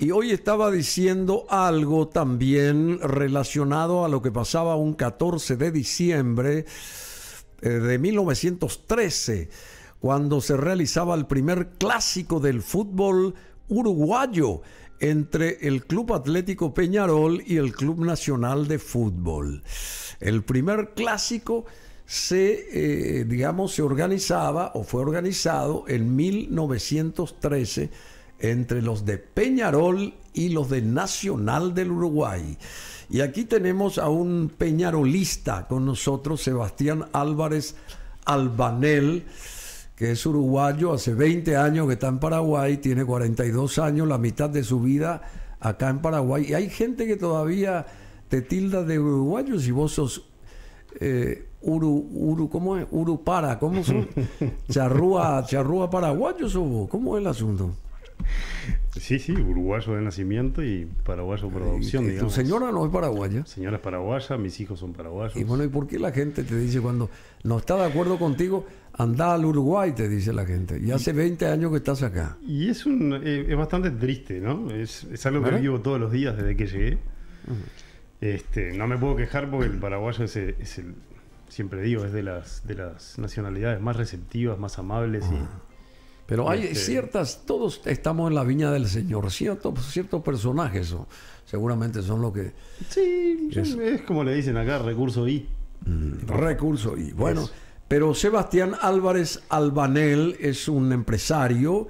Y hoy estaba diciendo algo también relacionado a lo que pasaba un 14 de diciembre eh, de 1913, cuando se realizaba el primer clásico del fútbol uruguayo entre el Club Atlético Peñarol y el Club Nacional de Fútbol. El primer clásico se, eh, digamos, se organizaba o fue organizado en 1913 entre los de Peñarol y los de Nacional del Uruguay. Y aquí tenemos a un peñarolista con nosotros, Sebastián Álvarez Albanel, que es uruguayo, hace 20 años que está en Paraguay, tiene 42 años, la mitad de su vida acá en Paraguay. Y hay gente que todavía te tilda de uruguayo si vos sos eh, Uru, Uru, ¿cómo es? Urupara, ¿cómo son? charrúa, charrúa paraguayo ¿cómo es el asunto? sí, sí, uruguayo de nacimiento y paraguayo por adopción, ¿Tu señora no es paraguaya? Señora es paraguaya, mis hijos son paraguayos. Y bueno, ¿y por qué la gente te dice cuando no está de acuerdo contigo, anda al Uruguay, te dice la gente? Y, hace 20 años que estás acá. Y es, un, eh, es bastante triste, ¿no? Es, algo que vivo todos los días desde que llegué. Este, no me puedo quejar porque el paraguayo es el, siempre digo, es de las, de las nacionalidades más receptivas, más amables y... Pero hay este, ciertas, todos estamos en la viña del Señor, ciertos ciertos personajes seguramente son los que... Sí, es, como le dicen acá, recurso I. Mm, recurso I. Bueno, pero Sebastián Álvarez Albanel es un empresario,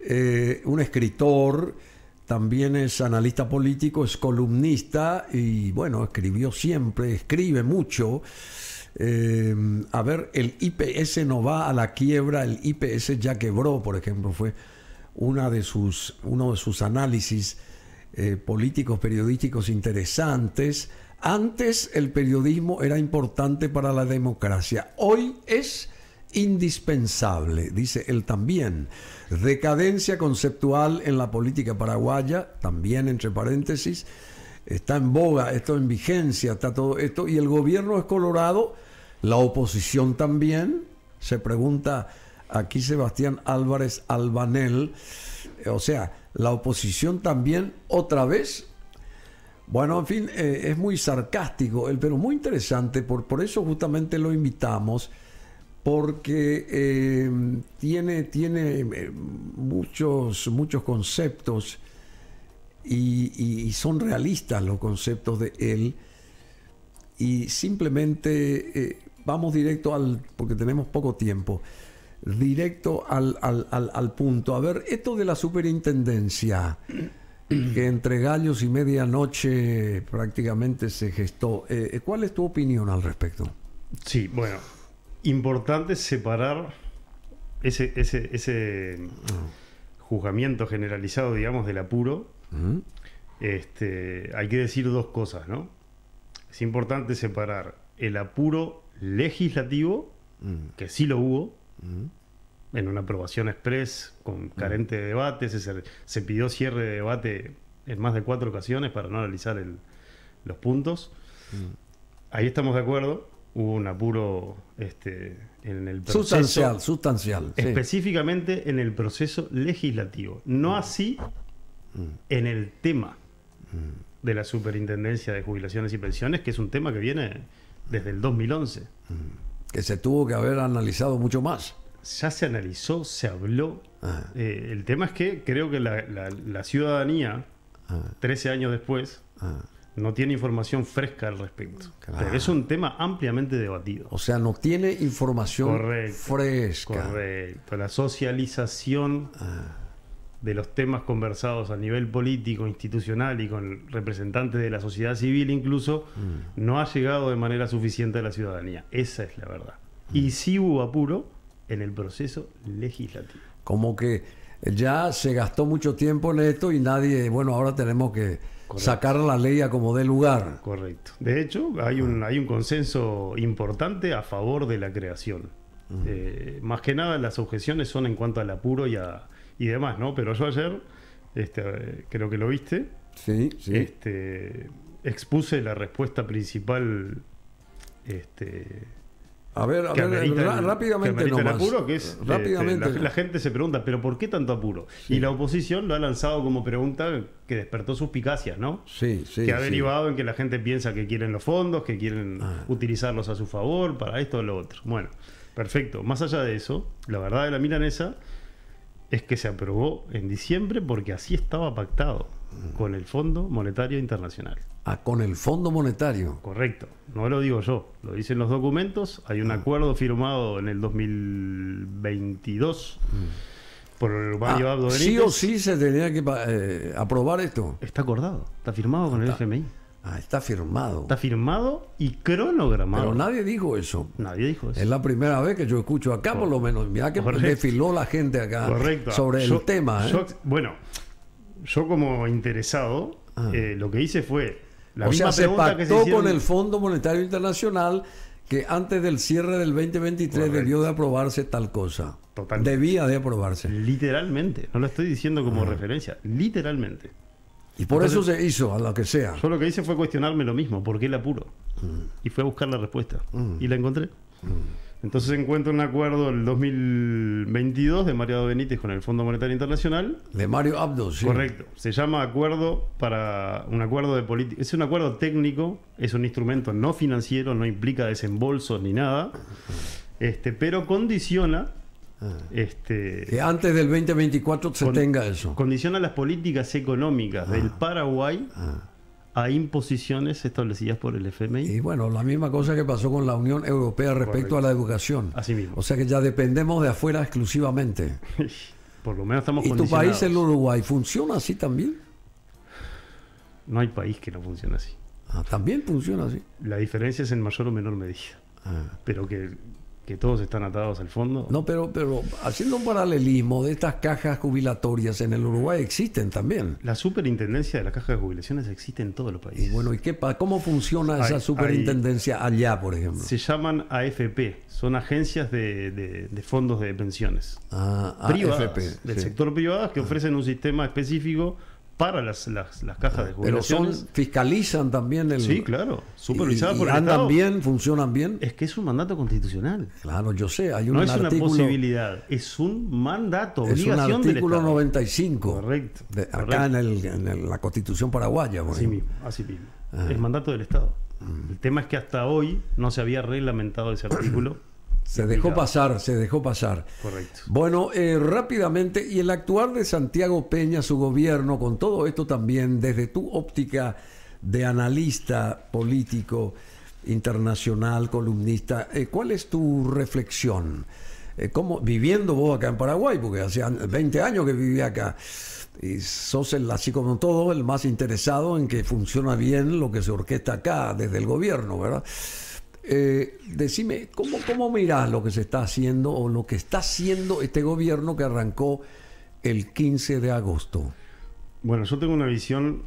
eh, un escritor, también es analista político, es columnista y bueno, escribió siempre, escribe mucho. Eh, a ver, el IPS no va a la quiebra, el IPS ya quebró, por ejemplo, fue una de sus, uno de sus análisis eh, políticos, periodísticos interesantes. Antes el periodismo era importante para la democracia, hoy es indispensable, dice él también. Decadencia conceptual en la política paraguaya, también entre paréntesis, está en boga, esto en vigencia, está todo esto, y el gobierno es colorado la oposición también, se pregunta aquí Sebastián Álvarez Albanel, eh, o sea, la oposición también otra vez. Bueno, en fin, eh, es muy sarcástico, él, eh, pero muy interesante, por, por eso justamente lo invitamos, porque em, tiene, tiene muchos, muchos conceptos y, son realistas los conceptos de él, y simplemente vamos directo al, porque tenemos poco tiempo, directo al, punto. A ver, esto de la superintendencia, que entre gallos y medianoche prácticamente se gestó, eh, eh, ¿cuál es tu opinión al respecto? Sí, bueno, importante separar ese, ese, juzgamiento generalizado, digamos, del apuro. Este, hay que decir dos cosas, ¿no? Es importante separar el apuro legislativo, mm. que sí lo hubo, mm. en una aprobación express, con mm. carente de debate, se, pidió cierre de debate en más de cuatro ocasiones para no analizar los puntos. Ahí estamos de acuerdo, hubo un apuro este, en el proceso. Sustancial, sustancial. Específicamente en el proceso legislativo. No así en el tema de la superintendencia de jubilaciones y pensiones, que es un tema que viene desde el 2011. Mm. Que se tuvo que haber analizado mucho más. Ya se analizó, se habló. Ah. Eh, el tema es que creo que la, ciudadanía, 13 ah. años después, ah. no tiene información fresca al respecto. es un tema ampliamente debatido. O sea, no tiene información fresca. Correcto. La socialización de los temas conversados a nivel político, institucional y con representantes de la sociedad civil incluso, mm. no ha llegado de manera suficiente a la ciudadanía. Esa es la verdad. Mm. Y sí hubo apuro en el proceso legislativo. Como que ya se gastó mucho tiempo en esto y nadie, bueno, ahora tenemos que sacar la ley a como dé lugar. Correcto. De hecho, hay un, ah. hay un consenso importante a favor de la creación. Mm. Eh, más que nada las objeciones son en cuanto al apuro y a, y demás, ¿no? Pero yo ayer, este, creo que lo viste. Este, expuse la respuesta principal. Este, a ver, a ver, rápidamente. No que es, este, rápidamente. la, gente se pregunta, ¿pero por qué tanto apuro? Y la oposición lo ha lanzado como pregunta que despertó suspicacias, ¿no? Sí, sí. Que ha derivado en que la gente piensa que quieren los fondos, que quieren ah. utilizarlos a su favor, para esto o lo otro. Bueno, perfecto. Más allá de eso, la verdad de la milanesa es que se aprobó en diciembre porque así estaba pactado mm. con el Fondo Monetario Internacional. Ah, con el Fondo Monetario. Correcto, no lo digo yo, lo dicen los documentos. Hay un ah. acuerdo firmado en el 2022 mm. por el Mario ah, Sí o sí se tenía que eh, aprobar esto. Está acordado, está firmado con el FMI. Ah, está firmado. Está firmado y cronogramado. Pero nadie dijo eso. Nadie dijo eso. Es la primera vez que yo escucho acá, por lo menos. Mira que Correcto. desfiló la gente acá sobre el tema. ¿eh? bueno, yo como interesado, ah. eh, lo que hice fue la o misma sea, se pactó que se con el Fondo Monetario Internacional que antes del cierre del 2023 debió de aprobarse tal cosa. Totalmente. Debía de aprobarse. Literalmente. No lo estoy diciendo como ah. referencia. Literalmente. Y por eso se hizo, a lo que sea. Yo lo que hice fue cuestionarme lo mismo, ¿por qué el apuro? Mm. Y fui a buscar la respuesta. Mm. Y la encontré. Mm. Entonces encuentro un acuerdo el 2022 de Mario Benítez con el Fondo Monetario Internacional. De Mario Abdo, sí. Correcto. Se llama acuerdo para un acuerdo de política. Es un acuerdo técnico, es un instrumento no financiero, no implica desembolsos ni nada. Este, pero condiciona este, que antes del 2024 se tenga eso. Condiciona las políticas económicas del ah. Paraguay ah. a imposiciones establecidas por el FMI. Y bueno, la misma cosa que pasó con la Unión Europea respecto a la educación. Así mismo. O sea que ya dependemos de afuera exclusivamente. por lo menos estamos ¿Y tu país, el Uruguay, funciona así también? No hay país que no funcione así. Ah, también funciona así. La diferencia es en mayor o menor medida. Pero que que todos están atados al fondo. No, pero, pero haciendo un paralelismo de estas cajas jubilatorias en el Uruguay existen también. La superintendencia de las cajas de jubilaciones existe en todos los países. bueno, ¿y qué cómo funciona esa superintendencia allá, por ejemplo? Se llaman AFP, son agencias de, de, fondos de pensiones. Ah, privadas, AFP, del sector privado que ah. ofrecen un sistema específico para las, las, cajas de jubilaciones. Pero son, fiscalizan también el. Sí, claro, supervisadas por el andan bien, funcionan bien. Es que es un mandato constitucional. Claro, yo sé, hay un No es una posibilidad, es un mandato, es un artículo 95. Correcto. acá En, la Constitución paraguaya. Así mismo, así mismo. Ah. El mandato del Estado. Mm. El tema es que hasta hoy no se había reglamentado ese artículo se dejó pasar, se dejó pasar. Correcto. Bueno, eh, rápidamente, y el actuar de Santiago Peña, su gobierno, con todo esto también, desde tu óptica de analista político internacional, columnista, eh, ¿cuál es tu reflexión? Eh, viviendo vos acá en Paraguay, porque hace 20 años que viví acá, y sos el, así como todo, el más interesado en que funciona bien lo que se orquesta acá desde el gobierno, ¿verdad? Eh, decime, ¿cómo, ¿cómo mirás lo que se está haciendo o lo que está haciendo este gobierno que arrancó el 15 de agosto? Bueno, yo tengo una visión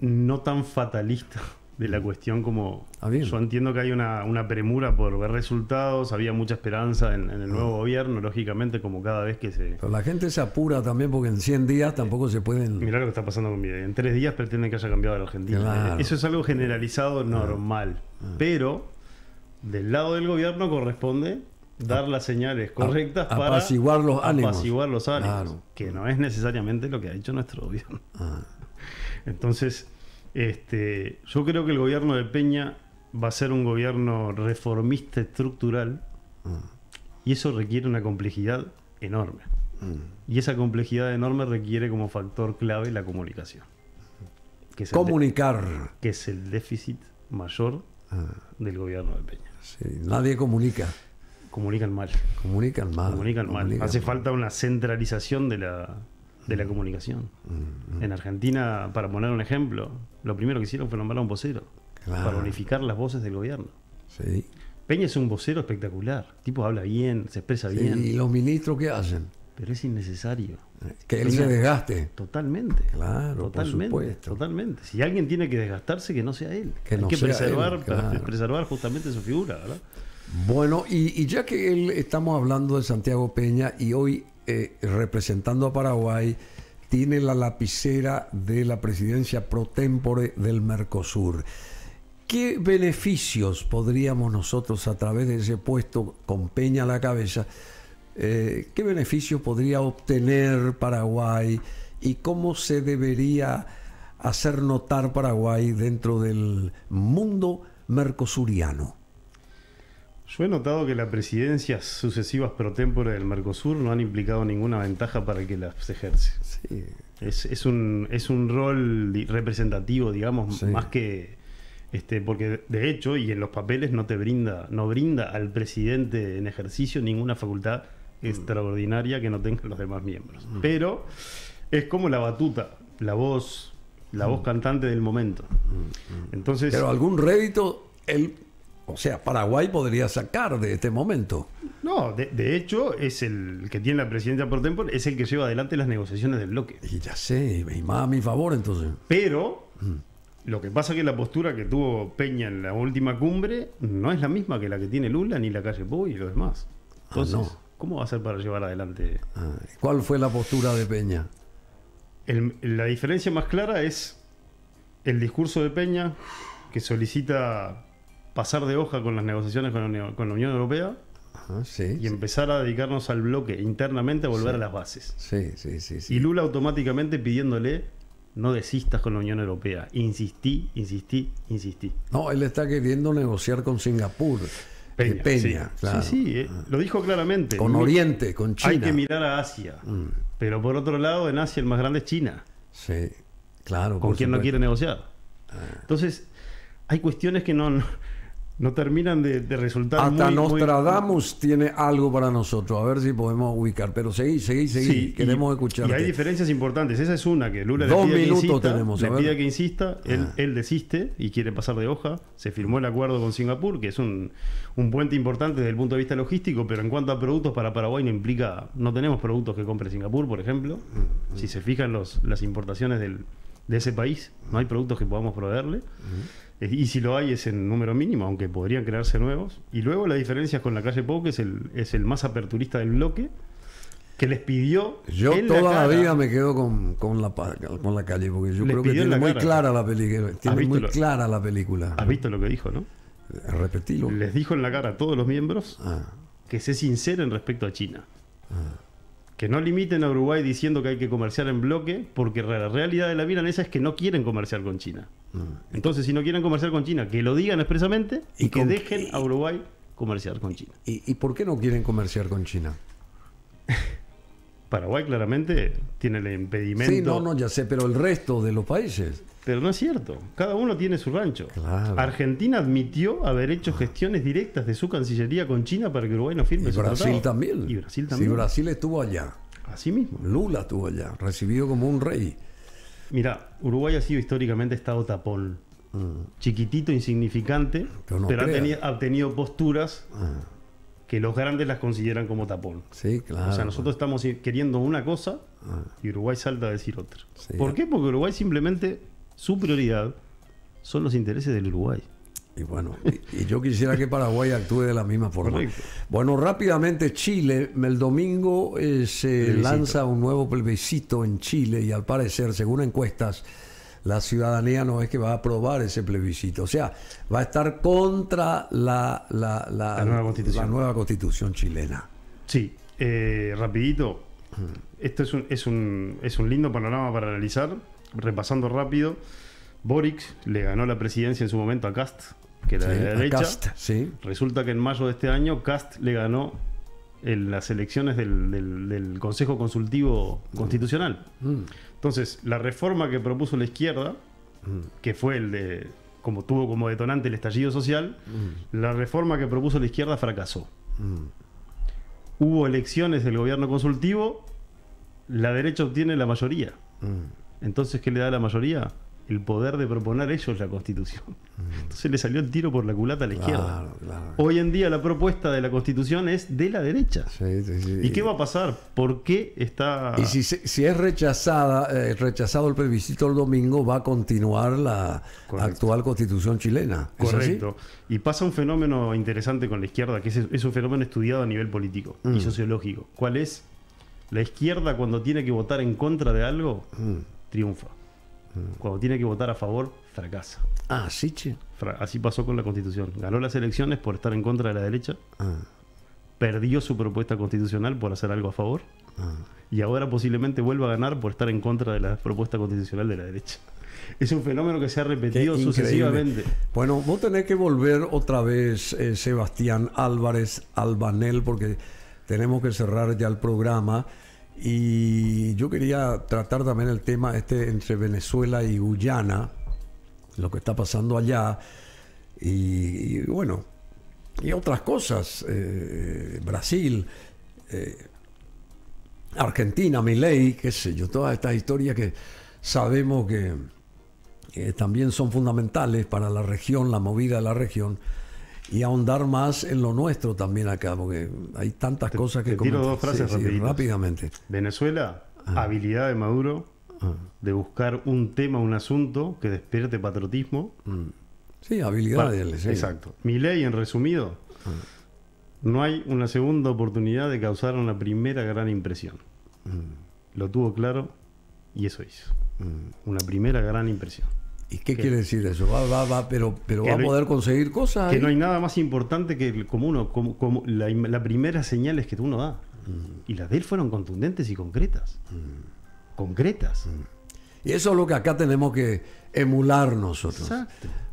no tan fatalista de la cuestión como... Ah, yo entiendo que hay una, premura por ver resultados, había mucha esperanza en, el nuevo ah. gobierno, lógicamente, como cada vez que se... la gente se apura también porque en 100 días tampoco se pueden... Mirá lo que está pasando con En tres días pretenden que haya cambiado la Argentina. Eso es algo generalizado ah. normal, pero del lado del gobierno corresponde dar las señales correctas para apaciguar los ánimos. Apaciguar los ánimos Que no es necesariamente lo que ha dicho nuestro gobierno. Ah. Entonces, este, yo creo que el gobierno de Peña va a ser un gobierno reformista estructural ah. y eso requiere una complejidad enorme. Mm. Y esa complejidad enorme requiere como factor clave la comunicación. Comunicar. que es el déficit mayor ah. del gobierno de Peña nadie comunica. Comunican mal. Comunican mal. Comunican mal. Hace falta una centralización de la, comunicación. Mm, mm. En Argentina, para poner un ejemplo, lo primero que hicieron fue nombrar a un vocero para unificar las voces del gobierno. Peña es un vocero espectacular. El tipo habla bien, se expresa bien. ¿Y los ministros qué hacen? Pero es innecesario. Que él se desgaste. Totalmente. Claro, totalmente, Si alguien tiene que desgastarse, que no sea él. Que que preservar, justamente su figura, Bueno, y, ya que él, estamos hablando de Santiago Peña y hoy eh, representando a Paraguay, tiene la lapicera de la presidencia pro tempore del Mercosur. ¿Qué beneficios podríamos nosotros a través de ese puesto con Peña a la cabeza? Eh, ¿qué beneficio podría obtener Paraguay y cómo se debería hacer notar Paraguay dentro del mundo mercosuriano? Yo he notado que las presidencias sucesivas pro tempore del Mercosur no han implicado ninguna ventaja para que las ejerce. Es, un, es un rol representativo, digamos, más que este, porque de hecho, y en los papeles no te brinda, no brinda al presidente en ejercicio ninguna facultad Mm. extraordinaria que no tengan los demás miembros. Mm. Pero es como la batuta, la voz, la mm. voz cantante del momento. Entonces, Pero algún rédito, el, o sea, Paraguay podría sacar de este momento. No, de, hecho, es el, que tiene la presidencia por tempore, es el que lleva adelante las negociaciones del bloque. Y ya sé, y más a mi favor entonces. Pero lo que pasa es que la postura que tuvo Peña en la última cumbre no es la misma que la que tiene Lula, ni la calle Puy y los demás. Ah, entonces, ¿Cómo va a ser para llevar adelante? ¿Cuál fue la postura de Peña? la diferencia más clara es el discurso de Peña que solicita pasar de hoja con las negociaciones con la Unión, Europea y empezar a dedicarnos al bloque internamente a volver a las bases. Sí, sí, sí, Y Lula automáticamente pidiéndole no desistas con la Unión Europea. Insistí, insistí, insistí. No, él está queriendo negociar con Singapur. Peña. sí. Claro. sí, eh, ah. lo dijo claramente. Con Oriente, con China. Hay que mirar a Asia. Mm. Pero por otro lado, en Asia el más grande es China. Sí, claro. Con quien no quiere negociar. Ah. Entonces, hay cuestiones que no, no terminan de, resultar. Hasta Nostradamus tiene algo para nosotros, a ver si podemos ubicar. Pero seguí, seguí, seguí, queremos escuchar. Y hay diferencias importantes, esa es una, que Lula Dos minutos que insista, tenemos, le medida que insista, ah. él, desiste y quiere pasar de hoja. Se firmó el acuerdo con Singapur, que es un, puente importante desde el punto de vista logístico, pero en cuanto a productos para Paraguay no implica, no tenemos productos que compre Singapur, por ejemplo. Mm, mm. Si se fijan los, las importaciones del, de ese país. No hay productos que podamos proveerle. Eh, y si lo hay es en número mínimo, aunque podrían crearse nuevos. Y luego la diferencia es con la calle poco que es el, es el más aperturista del bloque, que les pidió... Yo toda la, vida me quedo con, con, la, con la calle, porque yo creo que tiene muy clara la película. Tiene muy clara la película. Has visto lo que dijo, ¿no? Eh, repetilo. Les dijo en la cara a todos los miembros que ah. que se en respecto a China. Ah que no limiten a Uruguay diciendo que hay que comerciar en bloque, porque la realidad de la vida, esa es que no quieren comerciar con China. Mm. Entonces, si no quieren comerciar con China, que lo digan expresamente y, que dejen a Uruguay comerciar con China. ¿Y, por qué no quieren comerciar con China? Paraguay claramente tiene el impedimento. Sí, no, no, ya sé, pero el resto de los países. Pero no es cierto. Cada uno tiene su rancho. Argentina admitió haber hecho gestiones directas de su cancillería con China para que Uruguay no firme y Brasil también. Y Brasil también. Sí, Brasil estuvo allá. Así mismo. Lula estuvo allá, recibido como un rey. Mira, Uruguay ha sido históricamente estado tapón. Ah. Chiquitito, insignificante, pero, ha, tenido, posturas. Ah que los grandes las consideran como tapón. Sí, claro. O sea, nosotros estamos queriendo una cosa ah. y Uruguay salta a decir otra. ¿Por qué? Porque Uruguay simplemente, su prioridad son los intereses del Uruguay. Y bueno, y, yo quisiera que Paraguay actúe de la misma forma. Bueno, rápidamente Chile, el domingo eh, se lanza un nuevo plebiscito en Chile y al parecer, según encuestas, la ciudadanía no es que va a aprobar ese plebiscito. O sea, va a estar contra la, nueva, constitución. chilena. Sí, eh, rapidito. Esto es un, es, un, lindo panorama para analizar. Repasando rápido, Boric le ganó la presidencia en su momento a Cast, que era de la derecha. sí. Resulta que en mayo de este año Cast le ganó en las elecciones del, Consejo Consultivo Constitucional. Mm. Entonces, la reforma que propuso la izquierda, mm. que fue el de, como tuvo como detonante el estallido social, mm. la reforma que propuso la izquierda fracasó. Hubo elecciones del gobierno consultivo, la derecha obtiene la mayoría. Entonces, ¿qué le da la mayoría? el poder de proponer ellos la constitución. Mm. Entonces le salió el tiro por la culata a la izquierda. Hoy en día la propuesta de la constitución es de la derecha. ¿Y qué va a pasar? ¿Por qué está... Y si, si es rechazada, eh, rechazado el plebiscito el domingo, va a continuar la actual constitución chilena. Correcto. Y pasa un fenómeno interesante con la izquierda, que es, es un fenómeno estudiado a nivel político y mm. sociológico. ¿Cuál es? La izquierda cuando tiene que votar en contra de algo, mm. triunfa. Cuando tiene que votar a favor, fracasa. Ah, sí, che. así pasó con la constitución. Ganó las elecciones por estar en contra de la derecha. Ah. Perdió su propuesta constitucional por hacer algo a favor. Ah. Y ahora posiblemente vuelva a ganar por estar en contra de la propuesta constitucional de la derecha. Es un fenómeno que se ha repetido sucesivamente. Bueno, vos tenés que volver otra vez, eh, Sebastián Álvarez Albanel, porque tenemos que cerrar ya el programa. Y yo quería tratar también el tema este entre Venezuela y Guyana, lo que está pasando allá, y, bueno, y otras cosas, eh, Brasil, eh, Argentina, Miley, qué sé yo, todas estas historias que sabemos que también son fundamentales para la región, la movida de la región y ahondar más en lo nuestro también acá, porque hay tantas cosas que... Te tiro dos frases rápidamente. Venezuela, ah. habilidad de Maduro ah. de buscar un tema, un asunto que despierte patriotismo. Mm. Sí, habilidad de él, Exacto. Mi ley, en resumido, ah. no hay una segunda oportunidad de causar una primera gran impresión. Mm. Lo tuvo claro y eso hizo. Mm. Una primera gran impresión. ¿Y qué quiere decir eso? Va, va, pero, va a poder conseguir cosas. Que no hay nada más importante que el, como uno, como, la, primera señal es que uno da. Mm. Y las de él fueron contundentes y concretas. Mm. Concretas. Mm. Y eso es lo que acá tenemos que emular nosotros.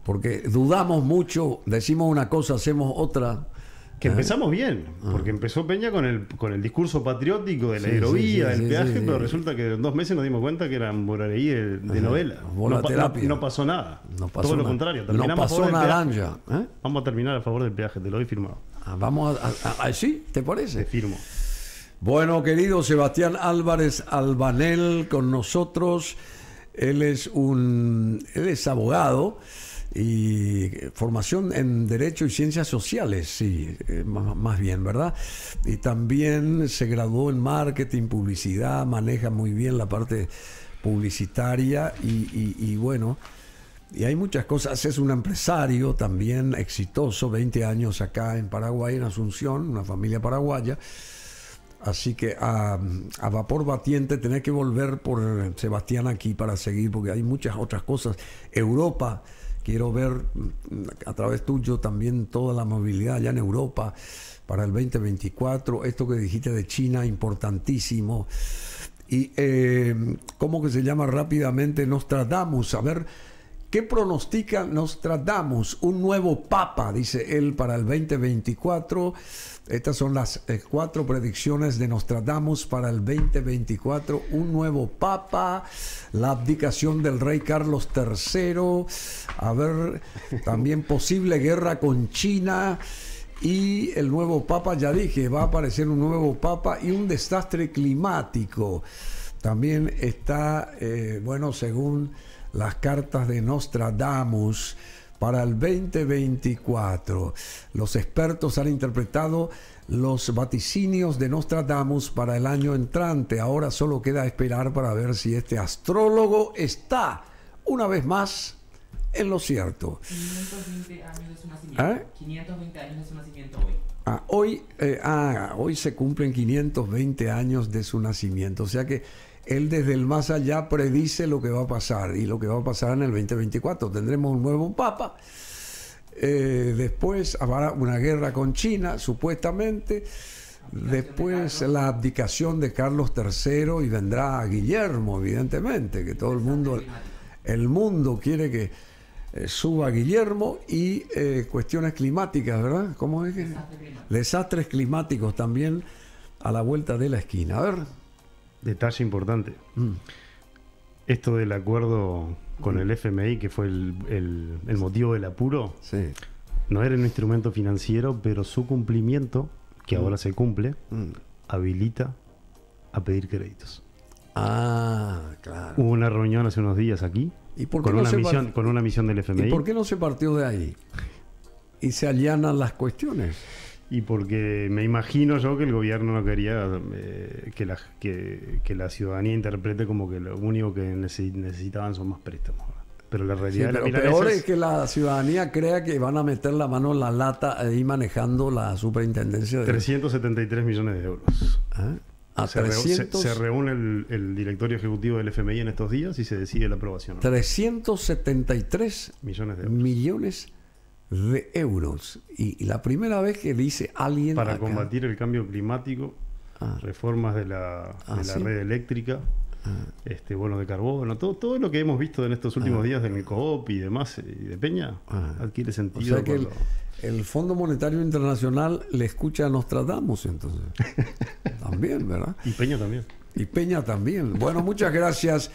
Porque dudamos mucho, decimos una cosa, hacemos otra. Que empezamos bien, ah. porque empezó Peña con el, con el discurso patriótico de la heroía del peaje, pero resulta que en dos meses nos dimos cuenta que eran boraleí de, de novela. No, no, pasó nada. Todo lo contrario. No pasó naranja. ¿Eh? Vamos a terminar a favor del peaje, te lo doy firmado. Ah, vamos ¿Sí? ¿Te parece? Te firmo. Bueno, querido Sebastián Álvarez Albanel con nosotros. Él es un él es abogado y eh, formación en Derecho y Ciencias Sociales, sí, eh, más bien, ¿verdad? Y también se graduó en marketing, publicidad, maneja muy bien la parte publicitaria y, bueno, y hay muchas cosas. Es un empresario también exitoso, 20 años acá en Paraguay, en Asunción, una familia paraguaya. Así que a, a, vapor batiente tenés que volver por Sebastián aquí para seguir, porque hay muchas otras cosas. Europa, Quiero ver mm, a través tuyo también toda la movilidad allá en Europa para el 2024. Esto que dijiste de China, importantísimo. Y eh, cómo que se llama rápidamente Nostradamus. A ver, ¿Qué pronostica Nostradamus? Un nuevo papa, dice él, para el 2024. Estas son las eh, cuatro predicciones de Nostradamus para el 2024. Un nuevo papa, la abdicación del rey Carlos III, a ver, también posible guerra con China. Y el nuevo papa, ya dije, va a aparecer un nuevo papa y un desastre climático. También está, eh, bueno, según las cartas de Nostradamus para el 2024. Los expertos han interpretado los vaticinios de Nostradamus para el año entrante. Ahora solo queda esperar para ver si este astrólogo está una vez más en lo cierto. 520 años de su nacimiento. 520 ¿Eh? años de su nacimiento hoy. Ah, hoy, eh, ah, hoy se cumplen 520 años de su nacimiento. O sea que él desde el más allá predice lo que va a pasar y lo que va a pasar en el 2024. Tendremos un nuevo papa. Eh, después habrá una guerra con China, supuestamente. Después la abdicación de Carlos III y vendrá a Guillermo, evidentemente, que todo el mundo, el mundo quiere que eh, suba Guillermo y eh, cuestiones climáticas, ¿verdad? ¿Cómo es Desastres climáticos también a la vuelta de la esquina. A ver. Detalle importante. Mm. Esto del acuerdo con mm. el FMI, que fue el, motivo del apuro, no era un instrumento financiero, pero su cumplimiento, que mm. ahora se cumple, habilita a pedir créditos. Ah, claro. Hubo una reunión hace unos días aquí con, una misión, del FMI. ¿Y por qué no se partió de ahí? Y se allanan las cuestiones y porque me imagino yo que el gobierno no quería eh, que, la, que, la ciudadanía interprete como que lo único que necesitaban son más préstamos. Pero la realidad peor es... que la ciudadanía crea que van a meter la mano en la lata ahí manejando la superintendencia de... 373 millones de euros. ¿Ah? se, reúne el, directorio ejecutivo del FMI en estos días y se decide la aprobación. 373 millones de euros. Millones de euros. Y, la primera vez que le dice alguien... Para combatir el cambio climático, ah. reformas de la, ah, red eléctrica, ah. este bueno de carbono, todo, todo lo que hemos visto en estos últimos días el COOP y demás, eh, y de Peña, adquiere sentido. O que el, Fondo Monetario Internacional le escucha a Nostradamus entonces. también, ¿verdad? Y Peña también. Y Peña también. Bueno, muchas gracias.